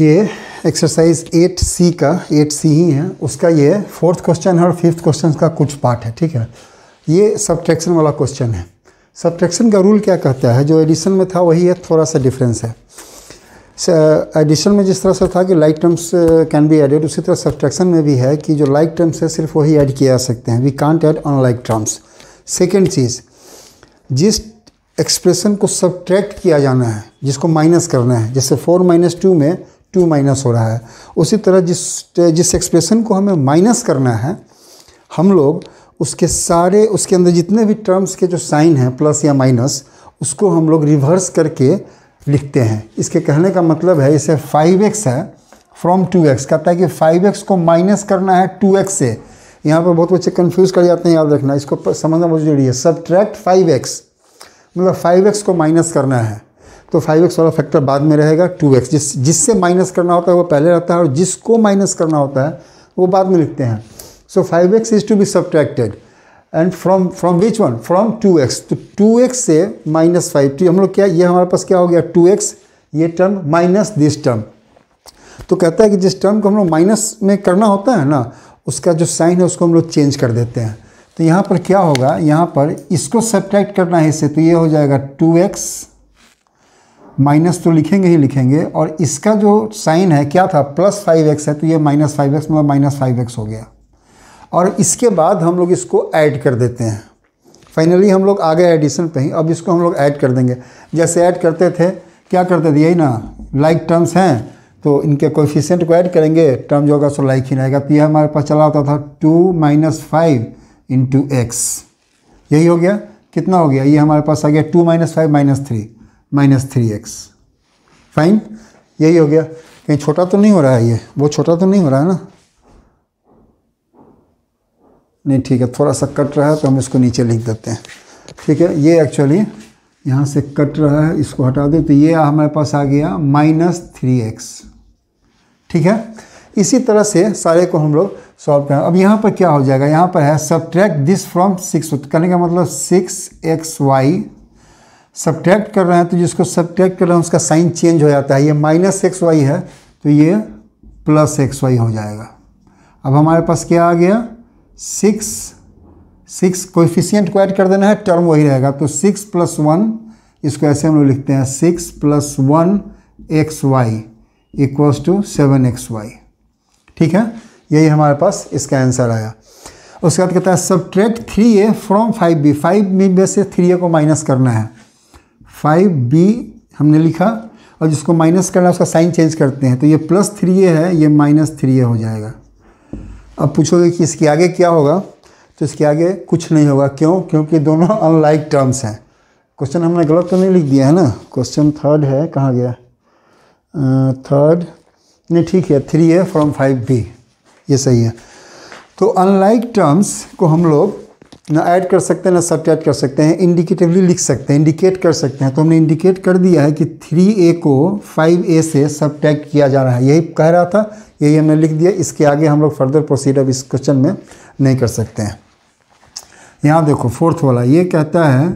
ये exercise eight सी का eight सी ही है उसका ये फोर्थ क्वेश्चन है और फिफ्थ क्वेश्चन का कुछ पार्ट है ठीक है ये सब्ट्रैक्शन वाला क्वेश्चन है सब्ट्रैक्शन का रूल क्या कहता है जो एडिशन में था वही है थोड़ा सा डिफरेंस है एडिशन में जिस तरह से था कि like terms can be added उसी तरह सब्ट्रैक्शन में भी है कि जो लाइक टर्म्स है सिर्फ वही ऐड किया जा सकते हैं we can't add unlike terms second चीज़ जिस एक्सप्रेशन को सब्ट्रैक्ट किया जाना है जिसको माइनस करना है जैसे फोर माइनस टू में टू माइनस हो रहा है उसी तरह जिस जिस एक्सप्रेशन को हमें माइनस करना है हम लोग उसके सारे उसके अंदर जितने भी टर्म्स के जो साइन हैं प्लस या माइनस उसको हम लोग रिवर्स करके लिखते हैं इसके कहने का मतलब है इसे फाइव एक्स है फ्रॉम टू एक्स कहता है कि फाइव एक्स को माइनस करना है टू एक्स से यहाँ पर बहुत बच्चे कन्फ्यूज़ कर जाते हैं याद रखना इसको समझना बहुत जरूरी है सब ट्रैक्ट फाइव एक्स मतलब फाइव एक्स को माइनस करना है तो फाइव एक्स वाला फैक्टर बाद में रहेगा टू एक्स जिस जिससे माइनस करना होता है वो पहले रहता है और जिसको माइनस करना होता है वो बाद में लिखते हैं so five x is to be subtracted and from from which one from two x तो टू एक्स से माइनस फाइव टू हम लोग क्या ये हमारे पास क्या हो गया टू एक्स ये टर्म माइनस दिस टर्म तो कहता है कि जिस टर्म को हम लोग माइनस में करना होता है ना उसका जो साइन है उसको हम लोग चेंज कर देते हैं तो यहाँ पर क्या होगा यहाँ पर इसको सब्ट्रैक्ट करना है इससे तो ये हो जाएगा टू एक्स माइनस तो लिखेंगे ही लिखेंगे और इसका जो साइन है क्या था प्लस फाइव एक्स है तो ये माइनस फाइव एक्स मतलब माइनस फाइव एक्स हो गया और इसके बाद हम लोग इसको ऐड कर देते हैं फाइनली हम लोग आ गए एडिशन पे ही अब इसको हम लोग ऐड कर देंगे जैसे ऐड करते थे क्या करते थे यही ना लाइक like टर्म्स हैं तो इनके कोफिशेंट को ऐड करेंगे टर्म जो होगा सो लाइक ही रहेगा तो यह हमारे पास चला होता था two minus five into x यही हो गया कितना हो गया ये हमारे पास आ गया two minus five minus three minus three x fine यही हो गया कहीं छोटा तो नहीं हो रहा है ये वो छोटा तो नहीं हो रहा है ना नहीं ठीक है थोड़ा सा कट रहा है तो हम इसको नीचे लिख देते हैं ठीक है ये एक्चुअली यहाँ से कट रहा है इसको हटा दें तो ये हमारे पास आ गया माइनस थ्री एक्स ठीक है इसी तरह से सारे को हम लोग सॉल्व करें अब यहाँ पर क्या हो जाएगा यहाँ पर है सब्ट्रैक्ट दिस फ्रॉम सिक्स करने का मतलब सिक्स एक्स वाई सब्ट्रैक्ट कर रहे हैं तो जिसको सब्ट्रैक्ट कर रहे हैं उसका साइन चेंज हो जाता है ये माइनस एक्स वाई है तो ये प्लस एक्स वाई हो जाएगा अब हमारे पास क्या आ गया सिक्स सिक्स कोफिशियंट को ऐड कर देना है टर्म वही रहेगा तो सिक्स प्लस वन इसको ऐसे हम लोग लिखते हैं six plus one x y equals two seven x y ठीक है यही हमारे पास इसका आंसर आया उसके बाद कहता है subtract three a from five b five b में से थ्री ए को माइनस करना है फाइव बी हमने लिखा और जिसको माइनस करना उसका साइन चेंज करते हैं तो ये प्लस थ्री ए है ये माइनस थ्री ए हो जाएगा अब पूछोगे कि इसके आगे क्या होगा तो इसके आगे कुछ नहीं होगा क्यों क्योंकि दोनों अनलाइक टर्म्स हैं क्वेश्चन हमने गलत तो नहीं लिख दिया है ना क्वेश्चन थर्ड है कहाँ गया थर्ड नहीं ठीक है three a from five b ये सही है तो अनलाइक टर्म्स को हम लोग ना ऐड कर सकते हैं ना सब्ट्रैक्ट कर सकते हैं इंडिकेटिवली लिख सकते हैं इंडिकेट कर सकते हैं तो हमने इंडिकेट कर दिया है कि थ्री ए को फाइव ए से सब्ट्रैक्ट किया जा रहा है यही कह रहा था यही हमने लिख दिया इसके आगे हम लोग फर्दर प्रोसीड अब इस क्वेश्चन में नहीं कर सकते हैं यहाँ देखो फोर्थ वाला ये कहता है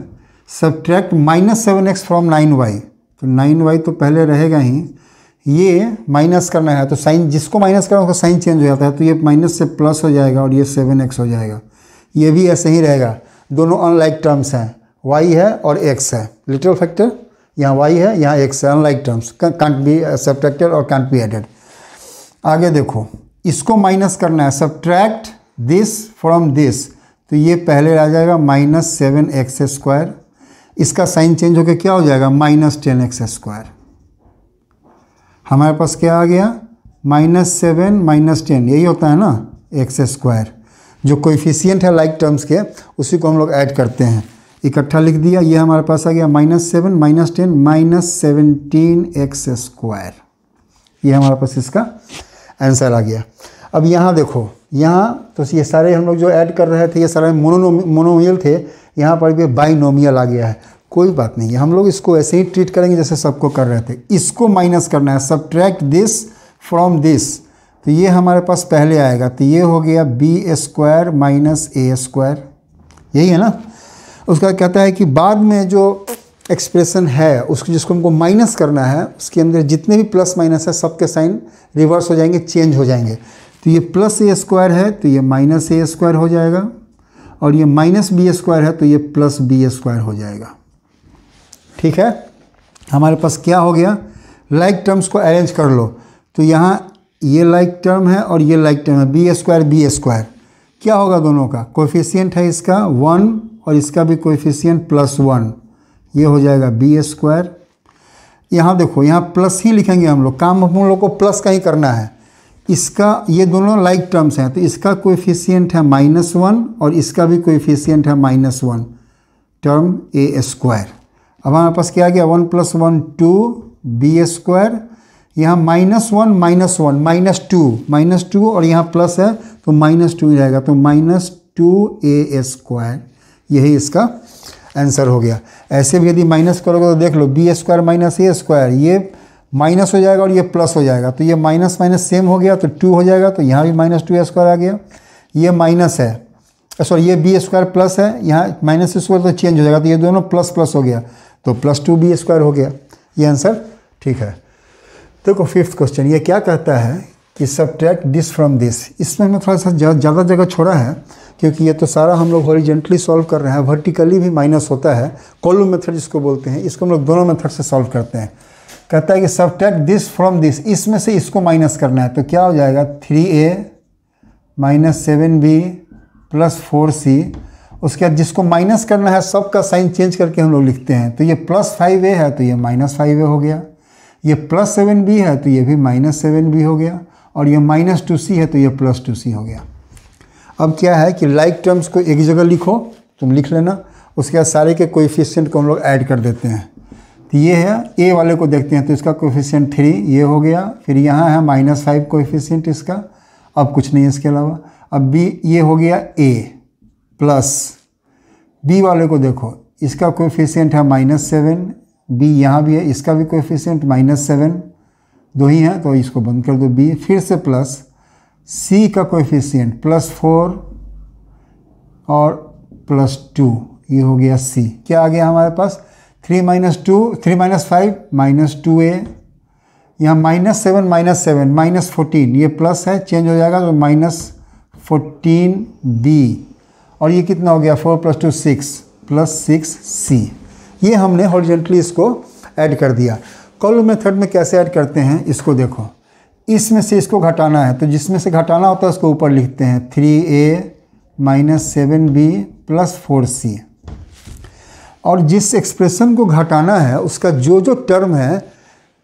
subtract minus seven x from nine y तो नाइन वाई तो पहले रहेगा ही ये माइनस करना है तो साइन जिसको माइनस करना उसका साइन चेंज हो जाता है तो ये माइनस से प्लस हो जाएगा और ये सेवन एक्स हो जाएगा ये भी ऐसे ही रहेगा दोनों अनलाइक टर्म्स हैं वाई है और एक्स है लिटरल फैक्टर यहाँ वाई है यहाँ एक्स है unlike terms can't be subtracted और कांट बी एडेड आगे देखो इसको माइनस करना है सब्ट्रैक्ट दिस फ्रॉम दिस तो ये पहले आ जाएगा माइनस सेवन एक्स स्क्वायर इसका साइन चेंज होकर क्या हो जाएगा माइनस टेन एक्स स्क्वायर हमारे पास क्या आ गया माइनस सेवन माइनस टेन यही होता है ना एक्स स्क्वायर जो कोफिशियंट है लाइक टर्म्स के उसी को हम लोग ऐड करते हैं इकट्ठा लिख दिया ये हमारे पास आ गया minus seven minus ten minus seventeen x square ये हमारे पास इसका आंसर आ गया अब यहाँ देखो यहाँ तो ये सारे हम लोग जो ऐड कर रहे थे ये सारे मोनो मोनोमियल थे यहाँ पर भी बाइनोमियल आ गया है कोई बात नहीं है हम लोग इसको ऐसे ही ट्रीट करेंगे जैसे सबको कर रहे थे इसको माइनस करना है सब्ट्रैक्ट दिस फ्रॉम दिस तो ये हमारे पास पहले आएगा तो ये हो गया b square minus a square यही है ना उसका कहता है कि बाद में जो एक्सप्रेशन है उसको जिसको हमको माइनस करना है उसके अंदर जितने भी प्लस माइनस है सबके साइन रिवर्स हो जाएंगे चेंज हो जाएंगे तो ये प्लस ए स्क्वायर है तो ये माइनस ए स्क्वायर हो जाएगा और ये माइनस बी स्क्वायर है तो ये प्लस बी स्क्वायर हो जाएगा ठीक है हमारे पास क्या हो गया लाइक like टर्म्स को अरेंज कर लो तो यहाँ ये लाइक टर्म है और ये लाइक टर्म है बी स्क्वायर बी स्क्वायर क्या होगा दोनों का कोफिशियंट है इसका वन और इसका भी कोफिशियंट प्लस वन ये हो जाएगा बी स्क्वायर यहाँ देखो यहाँ प्लस ही लिखेंगे हम लोग काम हम लोग को प्लस का ही करना है इसका ये दोनों लाइक टर्म्स हैं तो इसका कोफिशियंट है माइनस वन और इसका भी कोफिशियंट है minus one term a square अब हमारे पास क्या आ गया one plus one two b square यहाँ minus one minus one minus two minus two और यहाँ प्लस है तो माइनस टू ही रहेगा तो माइनस टू ए स्क्वायर यही इसका आंसर हो गया ऐसे भी यदि माइनस करोगे तो देख लो b square minus a square ये माइनस हो जाएगा और ये प्लस हो जाएगा तो ये माइनस माइनस सेम हो गया तो टू हो जाएगा तो यहाँ भी माइनस टू स्क्वायर आ गया ये माइनस है सॉरी ये बी स्क्वायर प्लस है यहाँ माइनस स्क्वायर तो चेंज हो जाएगा तो ये दोनों प्लस प्लस हो गया तो प्लस टू बी स्क्वायर हो गया ये आंसर ठीक है देखो फिफ्थ क्वेश्चन ये क्या कहता है कि सब्ट्रैक्ट दिस फ्रॉम दिस इसमें हमने थोड़ा सा ज़्यादा जगह छोड़ा है क्योंकि ये तो सारा हम लोग हॉरिजेंटली सॉल्व कर रहे हैं वर्टिकली भी माइनस होता है कॉलम मेथड जिसको बोलते हैं इसको हम लोग दोनों मेथड से सॉल्व करते हैं कहता है कि सब्ट्रैक्ट दिस फ्रॉम दिस इसमें से इसको माइनस करना है तो क्या हो जाएगा three a minus seven b plus four c उसके बाद जिसको माइनस करना है सब का साइन चेंज करके हम लोग लिखते हैं तो ये प्लस फाइव ए है तो ये माइनस फाइव ए हो गया ये प्लस सेवन बी है तो ये भी माइनस सेवन बी हो गया और ये माइनस टू सी है तो ये प्लस टू सी हो गया अब क्या है कि लाइक like टर्म्स को एक जगह लिखो तुम लिख लेना उसके बाद सारे के कोफिशियंट को हम लोग ऐड कर देते हैं तो ये है ए वाले को देखते हैं तो इसका कोफिशियंट थ्री ये हो गया फिर यहाँ है माइनस फाइव कोफ़िशियंट इसका अब कुछ नहीं है इसके अलावा अब बी ये हो गया ए प्लस बी वाले को देखो इसका कोफिशियंट है माइनस सेवन बी यहाँ भी है इसका भी कोएफिशिएंट माइनस सेवन दो ही हैं तो इसको बंद कर दो बी फिर से प्लस सी का कोफिशियंट प्लस फोर और प्लस टू ये हो गया सी क्या आ गया हमारे पास three minus two three minus five minus two A यहाँ minus seven minus seven minus fourteen ये प्लस है चेंज हो जाएगा तो माइनस फोर्टीन बी और ये कितना हो गया four plus two six plus six c ये हमने हॉरिजेंटली इसको ऐड कर दिया कॉलम मेथड में कैसे ऐड करते हैं इसको देखो इसमें से इसको घटाना है तो जिसमें से घटाना होता है उसको ऊपर लिखते हैं three a minus seven b plus four c और जिस एक्सप्रेशन को घटाना है उसका जो जो टर्म है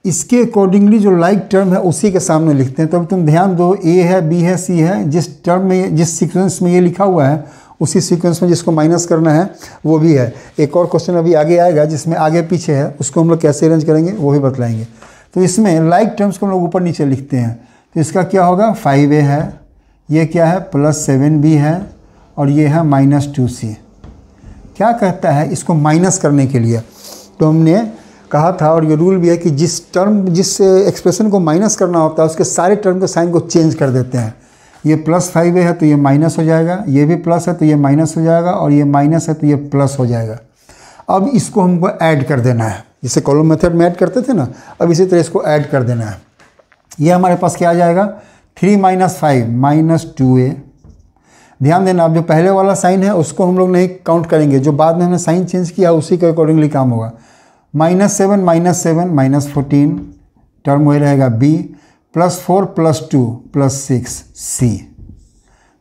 इसके अकॉर्डिंगली जो लाइक like टर्म है उसी के सामने लिखते हैं तब तो तुम ध्यान दो ए है बी है सी है जिस टर्म में जिस सिक्वेंस में ये लिखा हुआ है उसी सीक्वेंस में जिसको माइनस करना है वो भी है एक और क्वेश्चन अभी आगे आएगा जिसमें आगे पीछे है उसको हम लोग कैसे अरेंज करेंगे वो भी बतलाएंगे तो इसमें लाइक टर्म्स को हम लोग ऊपर नीचे लिखते हैं तो इसका क्या होगा फाइव ए है ये क्या है प्लस सेवन बी है और ये है माइनस टू सी क्या कहता है इसको माइनस करने के लिए तो हमने कहा था और ये रूल भी है कि जिस टर्म जिस एक्सप्रेशन को माइनस करना होता है उसके सारे टर्म के साइन को चेंज कर देते हैं ये प्लस फाइव है तो ये माइनस हो जाएगा ये भी प्लस है तो ये माइनस हो जाएगा और ये माइनस है तो ये प्लस हो जाएगा अब इसको हमको ऐड कर देना है जैसे कॉलम मेथड में ऐड करते थे ना अब इसी तरह इसको ऐड कर देना है ये हमारे पास क्या आ जाएगा three minus five minus two a ध्यान देना अब जो पहले वाला साइन है उसको हम लोग नहीं काउंट करेंगे जो बाद में हमने साइन चेंज किया उसी के अकॉर्डिंगली काम होगा minus seven minus seven minus fourteen term वही रहेगा b plus four plus two plus six c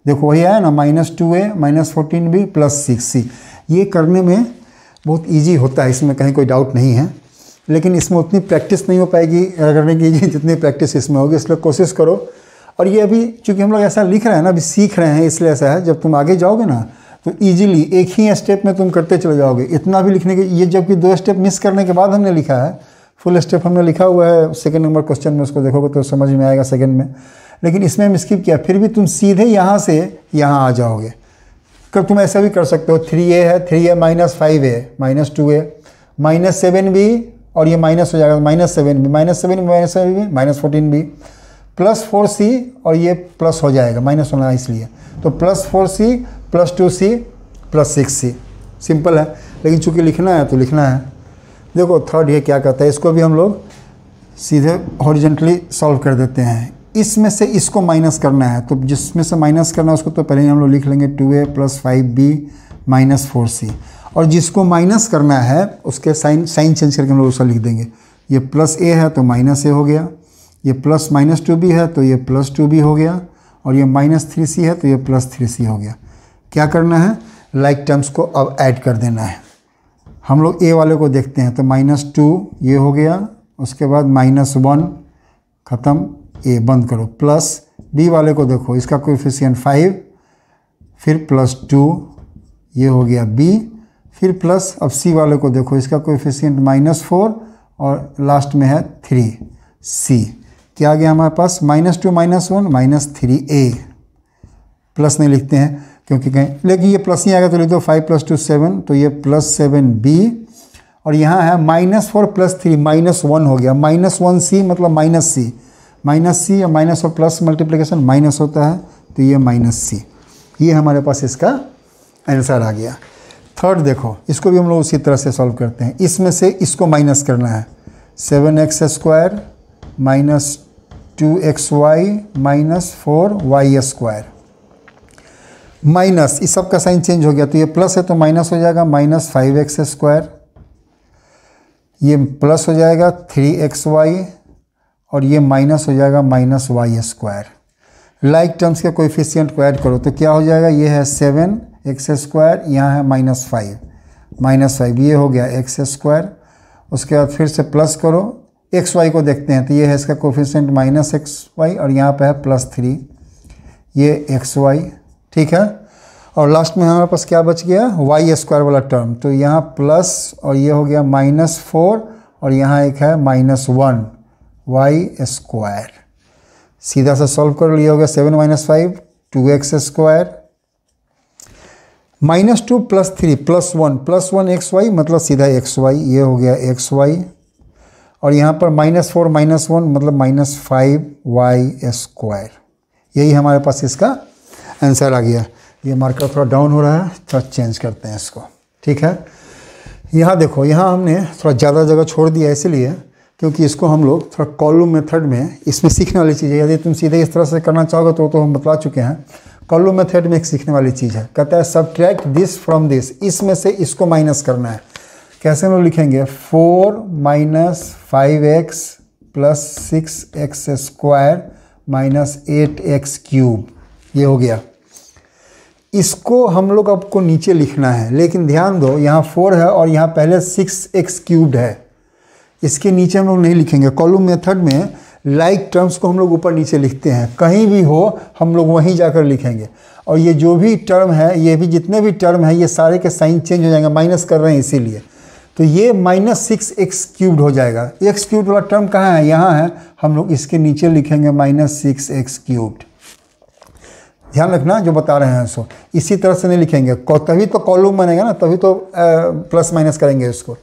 देखो वही आया ना minus two a minus fourteen b plus six c ये करने में बहुत इजी होता है इसमें कहीं कोई डाउट नहीं है लेकिन इसमें उतनी प्रैक्टिस नहीं हो पाएगी करने की जितनी प्रैक्टिस इसमें होगी इसलिए कोशिश करो और ये अभी चूँकि हम लोग ऐसा लिख रहे हैं ना अभी सीख रहे हैं इसलिए ऐसा है जब तुम आगे जाओगे ना तो ईजिली एक ही स्टेप में तुम करते चले जाओगे इतना भी लिखने के ये जबकि दो स्टेप मिस करने के बाद हमने लिखा है फुल स्टेप हमने लिखा हुआ है सेकेंड नंबर क्वेश्चन में उसको देखोगे तो समझ में आएगा सेकेंड में लेकिन इसमें हम स्किप किया फिर भी तुम सीधे यहाँ से यहाँ आ जाओगे कब तुम ऐसा भी कर सकते हो थ्री ए है three a minus five a minus two a minus seven भी और ये माइनस हो जाएगा माइनस सेवन भी माइनस सेवन भी माइनस सेवन भी माइनस फोर्टीन भी प्लस फोर सी और ये प्लस हो जाएगा माइनस होना इसलिए तो plus four c plus two c plus six c simple है लेकिन चूंकि लिखना है तो लिखना है देखो थर्ड ये क्या कहता है इसको भी हम लोग सीधे हॉरिजेंटली सॉल्व कर देते हैं इसमें से इसको माइनस करना है तो जिसमें से माइनस करना है उसको तो पहले ही हम लोग लिख लेंगे two a plus five b minus four c और जिसको माइनस करना है उसके साइन साइन चेंज करके हम लोग उसका लिख देंगे ये प्लस ए है तो माइनस ए हो गया ये प्लस माइनस टू बी है तो ये प्लस टू बी हो गया और ये माइनस थ्री सी है तो ये प्लस थ्री सी हो गया क्या करना है लाइक like टर्म्स को अब ऐड कर देना है हम लोग ए वाले को देखते हैं तो माइनस टू ये हो गया उसके बाद माइनस वन ख़त्म ए बंद करो प्लस बी वाले को देखो इसका कोफिशियन फाइव फिर प्लस टू ये हो गया बी फिर प्लस अब सी वाले को देखो इसका कोफिशियंट माइनस फोर और लास्ट में है थ्री सी क्या आ गया हमारे पास minus two minus one minus three a plus नहीं लिखते हैं क्योंकि कहीं लेकिन ये प्लस ही आएगा तो लिख दो फाइव प्लस टू सेवन तो ये प्लस सेवन बी और यहाँ है minus four plus three minus one हो गया माइनस वन सी मतलब माइनस सी माइनस सी और माइनस और प्लस मल्टीप्लिकेशन माइनस होता है तो ये माइनस सी ये हमारे पास इसका आंसर आ गया थर्ड देखो इसको भी हम लोग उसी तरह से सॉल्व करते हैं इसमें से इसको माइनस करना है seven x square minus two x y minus four y square minus इस सब का साइन चेंज हो गया तो ये प्लस है तो माइनस हो जाएगा माइनस फाइव एक्स स्क्वायर ये प्लस हो जाएगा थ्री एक्स वाई और ये माइनस हो जाएगा minus y square like terms के कोफिशियंट को ऐड करो तो क्या हो जाएगा ये है सेवन एक्स स्क्वायर यहाँ है माइनस फाइव माइनस फाइव ये हो गया एक्स स्क्वायर उसके बाद फिर से प्लस करो एक्स वाई को देखते हैं तो ये है इसका कोफिशेंट माइनस एक्स वाई और यहाँ पे है प्लस थ्री ये एक्स वाई ठीक है और लास्ट में हमारे पास क्या बच गया वाई स्क्वायर वाला टर्म तो यहाँ प्लस और ये हो गया माइनस फोर और यहाँ एक है माइनस वन वाई स्क्वायर सीधा सा सॉल्व कर लिया हो गया seven minus five two x square minus two plus three plus one plus one x y मतलब सीधा एक्स वाई ये हो गया एक्स वाई और यहाँ पर माइनस फोर माइनस वन मतलब माइनस फाइव वाई स्क्वायर यही हमारे पास इसका आंसर आ गया ये मार्कर थोड़ा डाउन हो रहा है थोड़ा चेंज करते हैं इसको ठीक है यहाँ देखो यहाँ हमने थोड़ा ज़्यादा जगह छोड़ दिया इसलिए क्योंकि इसको हम लोग थोड़ा कॉलम मेथड में इसमें सीखने वाली चीज़ है यदि तुम सीधे इस तरह से करना चाहोगे तो तो हम बता चुके हैं कॉलम मेथड में एक सीखने वाली चीज़ है कहता है सब्ट्रैक्ट दिस फ्रॉम दिस इसमें से इसको माइनस करना है कैसे हम लोग लिखेंगे four minus five x plus six x square minus eight x cube ये हो गया इसको हम लोग आपको नीचे लिखना है लेकिन ध्यान दो यहाँ फोर है और यहाँ पहले सिक्स एक्स क्यूब्ड है इसके नीचे हम लोग नहीं लिखेंगे कॉलम मेथड में लाइक like टर्म्स को हम लोग ऊपर नीचे लिखते हैं कहीं भी हो हम लोग वहीं जाकर लिखेंगे और ये जो भी टर्म है ये भी जितने भी टर्म है ये सारे के साइन चेंज हो जाएंगे माइनस कर रहे हैं इसीलिए तो ये माइनस सिक्स एक्स क्यूब्ड हो जाएगा एक्स क्यूब्ड वाला टर्म कहाँ है यहाँ है हम लोग इसके नीचे लिखेंगे माइनस सिक्स एक्स क्यूब्ड ध्यान रखना जो बता रहे हैं उसको इसी तरह से नहीं लिखेंगे तभी तो कॉलम बनेगा ना तभी तो प्लस माइनस करेंगे इसको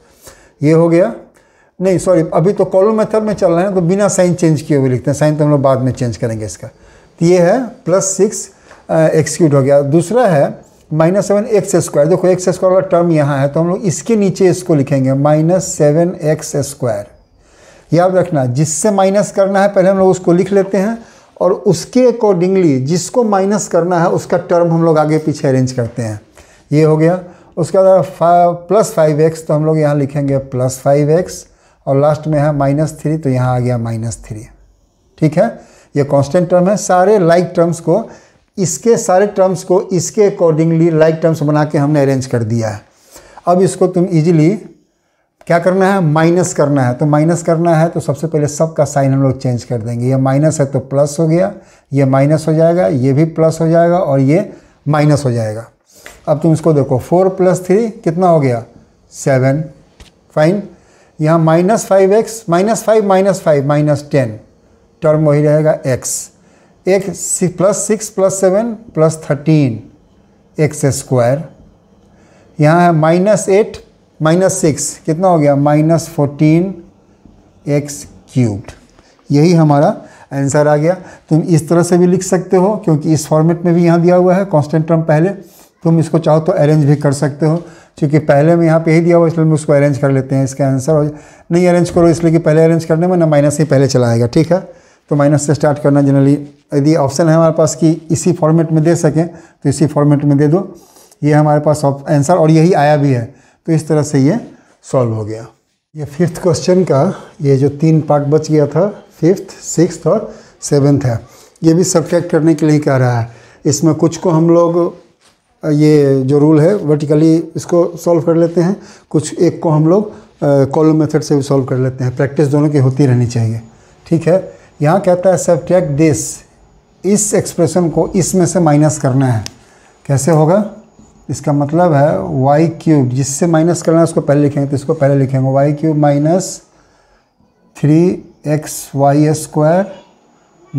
ये हो गया नहीं सॉरी अभी तो कॉलम मेथड में चल रहे हैं तो बिना साइन चेंज किए हुए लिखते हैं साइन तो हम लोग बाद में चेंज करेंगे इसका तो ये है प्लस सिक्स एक्सक्यूट हो गया दूसरा है माइनस सेवन एक्स स्क्वायर देखो एक्स स्क्वायर वाला टर्म यहाँ है तो हम लोग इसके नीचे इसको लिखेंगे माइनस सेवन एक्स स्क्वायर याद रखना जिससे माइनस करना है पहले हम लोग उसको लिख लेते हैं और उसके अकॉर्डिंगली जिसको माइनस करना है उसका टर्म हम लोग आगे पीछे अरेंज करते हैं ये हो गया उसके बाद प्लस फाइव एक्स तो हम लोग यहाँ लिखेंगे प्लस फाइव एक्स और लास्ट में है माइनस थ्री तो यहाँ आ गया माइनस थ्री ठीक है ये कांस्टेंट टर्म है सारे लाइक टर्म्स को इसके सारे टर्म्स को इसके अकॉर्डिंगली लाइक टर्म्स बना के हमने अरेंज कर दिया है अब इसको तुम इजीली क्या करना है माइनस करना है तो माइनस करना है तो सबसे पहले सब का साइन हम लोग चेंज कर देंगे ये माइनस है तो प्लस हो गया ये माइनस हो जाएगा ये भी प्लस हो जाएगा और ये माइनस हो जाएगा अब तुम इसको देखो फोर प्लस थ्री कितना हो गया सेवन फाइन यहाँ minus five x minus five minus five minus ten term वही रहेगा एक्स एक plus six plus seven plus thirteen x square यहाँ है माइनस एट माइनस सिक्स कितना हो गया माइनस फोर्टीन एक्स क्यूब्ड यही हमारा आंसर आ गया तुम इस तरह से भी लिख सकते हो क्योंकि इस फॉर्मेट में भी यहाँ दिया हुआ है कॉन्स्टेंट टर्म पहले तुम इसको चाहो तो अरेंज भी कर सकते हो क्योंकि पहले में यहाँ पे ही दिया हुआ इसलिए हम उसको अरेंज कर लेते हैं इसका आंसर और नहीं अरेंज करो इसलिए कि पहले अरेंज करने में ना माइनस ही पहले चला आएगा ठीक है तो माइनस से स्टार्ट करना जनरली यदि ऑप्शन है हमारे पास कि इसी फॉर्मेट में दे सकें तो इसी फॉर्मेट में दे दो ये हमारे पास आंसर और यही आया भी है तो इस तरह से ये सॉल्व हो गया ये फिफ्थ क्वेश्चन का ये जो तीन पार्ट बच गया था फिफ्थ सिक्स और सेवन्थ है ये भी सब्ट्रैक्ट करने के लिए कह रहा है इसमें कुछ को हम लोग ये जो रूल है वर्टिकली इसको सॉल्व कर लेते हैं कुछ एक को हम लोग कॉलम मेथड से भी सॉल्व कर लेते हैं प्रैक्टिस दोनों की होती रहनी चाहिए ठीक है यहाँ कहता है सब्ट्रैक्ट दिस इस एक्सप्रेशन को इसमें से माइनस करना है कैसे होगा इसका मतलब है वाई क्यूब जिससे माइनस करना है उसको पहले लिखेंगे तो इसको पहले लिखेंगे y cube minus three x y square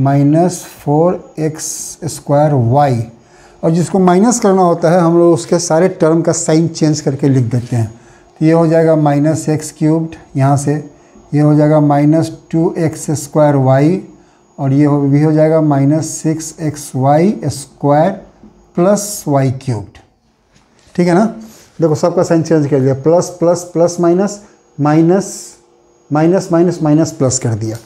minus four x square y और जिसको माइनस करना होता है हम लोग उसके सारे टर्म का साइन चेंज करके लिख देते हैं तो ये हो जाएगा माइनस एक्स क्यूब्ड यहाँ से ये हो जाएगा minus two x square y और ये हो भी हो जाएगा minus six x y square plus y cubed ठीक है ना देखो सबका साइन चेंज कर दिया plus plus plus minus minus minus minus minus plus कर दिया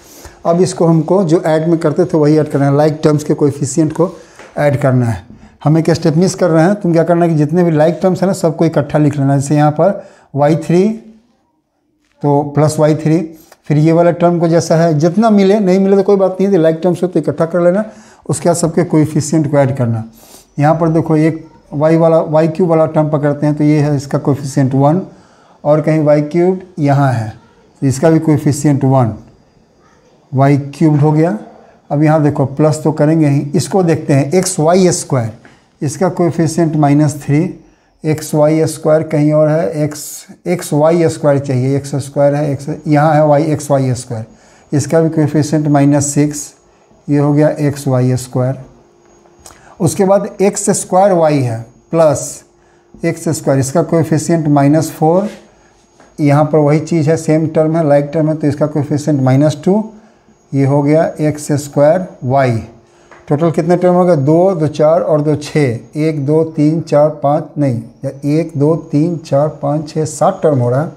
अब इसको हमको जो ऐड में करते थे वही ऐड करना है लाइक टर्म्स के कोफिशियंट को ऐड करना है हमें क्या स्टेप मिस कर रहे हैं तुम क्या करना है कि जितने भी लाइक टर्म्स हैं ना सबको इकट्ठा लिख लेना जैसे यहाँ पर वाई थ्री तो प्लस वाई थ्री फिर ये वाला टर्म को जैसा है जितना मिले नहीं मिले तो कोई बात नहीं थी लाइक टर्म्स हो तो इकट्ठा कर लेना उसके बाद सबके कोएफिशिएंट को ऐड करना यहाँ पर देखो एक वाई वाला वाई क्यूब वाला टर्म पकड़ते हैं तो ये है इसका कोफिशियंट वन और कहीं वाई क्यूब यहाँ है तो इसका भी कोफिशियंट वन वाई क्यूब्ड हो गया अब यहाँ देखो प्लस तो करेंगे ही इसको देखते हैं एक्स वाई स्क्वायर इसका coefficient minus three x y square कहीं और है एक्स एक्स वाई स्क्वायर चाहिए एक्स स्क्वायर है एक्स यहाँ है वाई एक्स वाई स्क्वायर इसका भी कोफिशियंट माइनस सिक्स ये हो गया एक्स वाई स्क्वायर उसके बाद एक्स स्क्वायर वाई है प्लस एक्स स्क्वायर इसका कोएफिशिएंट माइनस फोर यहाँ पर वही चीज़ है सेम टर्म है लाइक टर्म है तो इसका कोएफिशिएंट माइनस टू ये हो गया एक्स स्क्वायर वाई टोटल कितने टर्म हो गया दो दो चार और दो छः एक दो तीन चार पाँच नहीं एक दो तीन चार पाँच छः सात टर्म हो रहा है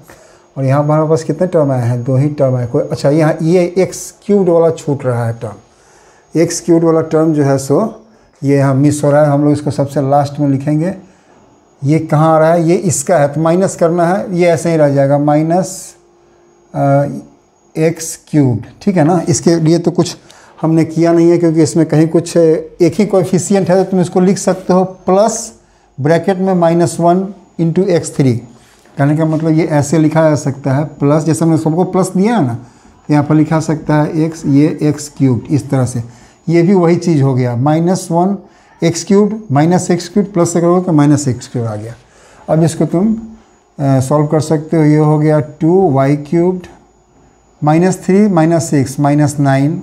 और यहाँ पर हमारे पास कितने टर्म आए हैं दो ही टर्म आए कोई अच्छा यहाँ ये एक्स क्यूड वाला छूट रहा है टर्म एक्स क्यूड वाला टर्म जो है सो ये यहाँ मिस हो रहा है हम लोग इसको सबसे लास्ट में लिखेंगे ये कहाँ आ रहा है ये इसका है तो माइनस करना है ये ऐसे ही रह जाएगा माइनस एक्स क्यूब ठीक है ना इसके लिए तो कुछ हमने किया नहीं है क्योंकि इसमें कहीं कुछ एक ही कोफ़िशियंट है तो तुम इसको लिख सकते हो प्लस ब्रैकेट में minus one into x three कहने का मतलब ये ऐसे लिखा जा सकता है प्लस जैसे हमने सबको प्लस दिया है ना तो यहाँ पर लिखा सकता है एक्स ये एक्स क्यूब इस तरह से ये भी वही चीज़ हो गया minus one x cube minus x cube plus से करोगे तो माइनस एक्स क्यूब आ गया अब इसको तुम सॉल्व कर सकते हो ये हो गया two y cubed minus three minus six minus nine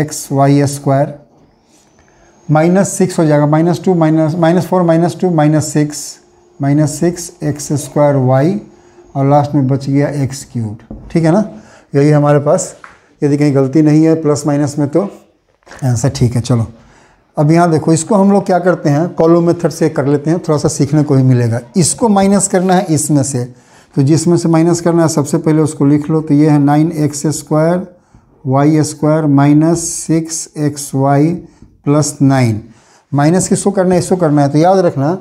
x y square minus six हो जाएगा minus two minus minus four minus two minus six minus six x square y और लास्ट में बच गया एक्स क्यूब ठीक है ना यही हमारे पास यदि कहीं गलती नहीं है प्लस माइनस में तो आंसर ठीक है चलो अब यहाँ देखो इसको हम लोग क्या करते हैं कॉलम मेथड से कर लेते हैं थोड़ा सा सीखने को ही मिलेगा इसको माइनस करना है इसमें से तो जिसमें से माइनस करना है सबसे पहले उसको लिख लो तो ये है nine x square y square minus six x y plus nine minus किसको करना है इसको करना है तो याद रखना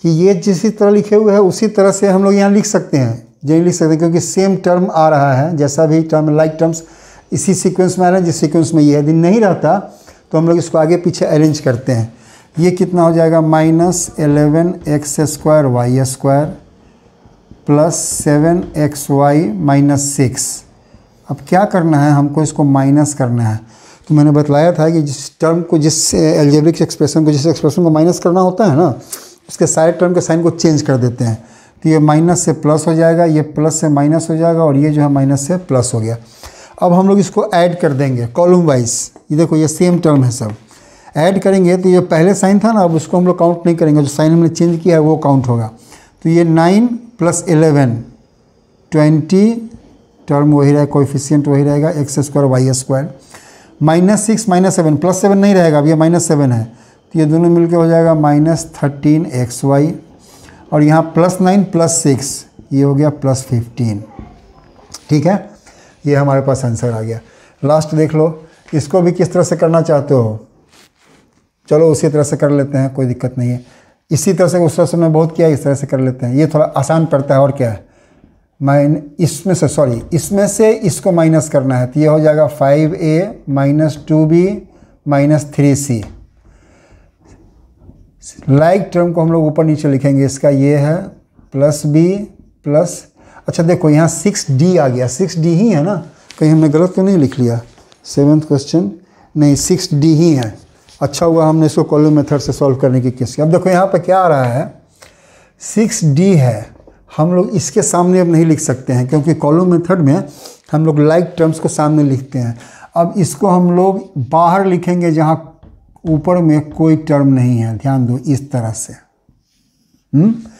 कि ये जिस तरह लिखे हुए है उसी तरह से हम लोग यहाँ लिख सकते हैं जो लिख सकते हैं क्योंकि सेम टर्म आ रहा है जैसा भी टर्म लाइक टर्म्स इसी सीक्वेंस में आ रहा है जिस सीक्वेंस में ये यदि नहीं रहता तो हम लोग इसको आगे पीछे अरेंज करते हैं ये कितना हो जाएगा minus eleven x square y square plus seven x y minus six अब क्या करना है हमको इसको माइनस करना है तो मैंने बतलाया था कि जिस टर्म को जिस एल्जेब्रिक eh, एक्सप्रेशन को जिस एक्सप्रेशन को माइनस करना होता है ना उसके सारे टर्म के साइन को चेंज कर देते हैं तो ये माइनस से प्लस हो जाएगा ये प्लस से माइनस हो जाएगा और ये जो है माइनस से प्लस हो गया अब हम लोग इसको ऐड कर देंगे कॉलम वाइज ये देखो ये सेम टर्म है सब ऐड करेंगे तो ये पहले साइन था ना अब उसको हम लोग काउंट नहीं करेंगे जो साइन हमने चेंज किया है वो काउंट होगा तो ये nine plus eleven twenty term वही रहेगा कोफिशियंट वही रहेगा x square y square minus six minus seven plus seven नहीं रहेगा अब ये माइनस सेवन है तो ये दोनों मिलकर हो जाएगा माइनस थर्टीन एक्स वाई और यहाँ प्लस नाइन प्लस सिक्स ये हो गया प्लस फिफ्टीन ठीक है ये हमारे पास आंसर आ गया लास्ट देख लो इसको भी किस तरह से करना चाहते हो चलो उसी तरह से कर लेते हैं कोई दिक्कत नहीं है इसी तरह से उस तरह से मैं बहुत किया इस तरह से कर लेते हैं ये थोड़ा आसान पड़ता है और क्या है माइन इसमें से सॉरी इसमें से इसको माइनस करना है तो ये हो जाएगा five a minus two b minus three c like term को हम लोग ऊपर नीचे लिखेंगे इसका ये है प्लस बी प्लस अच्छा देखो यहाँ सिक्स डी आ गया सिक्स डी ही है ना कहीं हमने गलत तो नहीं लिख लिया सेवन्थ क्वेश्चन नहीं सिक्स डी ही है अच्छा हुआ हमने इसको कॉलम मेथड से सॉल्व करने की की अब देखो यहाँ पर क्या आ रहा है सिक्स डी है हम लोग इसके सामने अब नहीं लिख सकते हैं क्योंकि कॉलम मेथड में हम लोग लाइक टर्म्स को सामने लिखते हैं अब इसको हम लोग बाहर लिखेंगे जहाँ ऊपर में कोई टर्म नहीं है ध्यान दो इस तरह से हुँ? हम्म?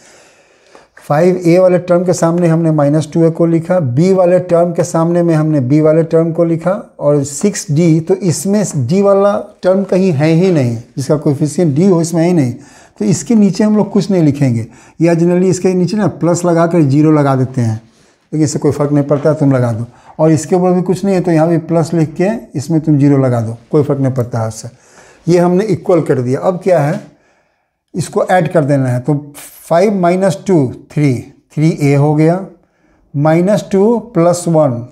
फाइव ए वाले टर्म के सामने हमने माइनस टू ए को लिखा बी वाले टर्म के सामने में हमने बी वाले टर्म को लिखा और सिक्स डी तो इसमें डी वाला टर्म कहीं है ही नहीं जिसका कोफिशियन डी हो इसमें ही नहीं तो इसके नीचे हम लोग कुछ नहीं लिखेंगे या जनरली इसके नीचे ना प्लस लगा कर जीरो लगा देते हैं लेकिन इससे कोई फ़र्क नहीं पड़ता तुम लगा दो और इसके ऊपर भी कुछ नहीं है तो यहाँ भी प्लस लिख के इसमें तुम जीरो लगा दो कोई फ़र्क नहीं पड़ता उससे ये हमने इक्वल कर दिया अब क्या है इसको ऐड कर देना है तो five minus two three three A हो गया minus two plus one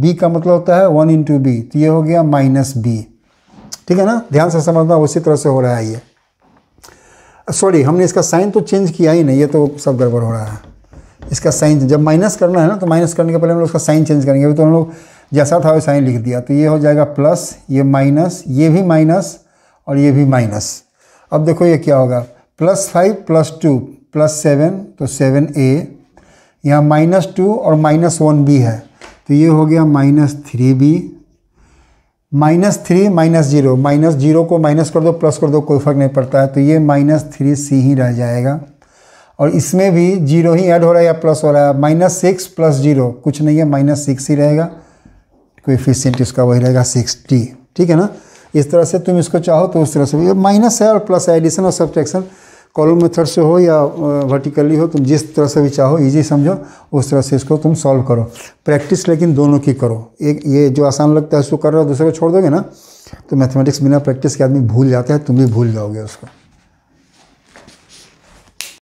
B का मतलब होता है वन इंटू बी तो ये हो गया माइनस बी ठीक है ना ध्यान से समझना उसी तरह से हो रहा है ये सॉरी हमने इसका साइन तो चेंज किया ही नहीं ये तो सब गड़बड़ हो रहा है इसका साइन जब माइनस करना है ना तो माइनस करने के पहले हम लोग उसका साइन चेंज करेंगे अभी तो हम लोग जैसा था वो साइन लिख दिया तो ये हो जाएगा प्लस ये माइनस ये भी माइनस और ये भी माइनस अब देखो ये क्या होगा plus five plus two plus seven तो सेवन ए यहाँ माइनस टू और माइनस वन बी है तो ये हो गया minus three B minus three minus zero minus zero को माइनस कर दो प्लस कर दो कोई फ़र्क नहीं पड़ता है तो ये माइनस थ्री सी ही रह जाएगा और इसमें भी जीरो ही ऐड हो रहा है या प्लस हो रहा है माइनस सिक्स प्लस जीरो कुछ नहीं है माइनस सिक्स ही रहेगा कोई फिशेंट इसका वही रहेगा सिक्स टी ठीक है ना इस तरह से तुम इसको चाहो तो उस तरह से माइनस है और प्लस है एडिशन और सब्ट्रैक्शन कॉलम मेथड से हो या वर्टिकली हो तुम जिस तरह से भी चाहो इजी समझो उस तरह से इसको तुम सॉल्व करो प्रैक्टिस लेकिन दोनों की करो एक ये जो आसान लगता है उसको कर रहे हो दूसरे को छोड़ दोगे ना तो मैथमेटिक्स बिना प्रैक्टिस के आदमी भूल जाता है तुम भी भूल जाओगे उसको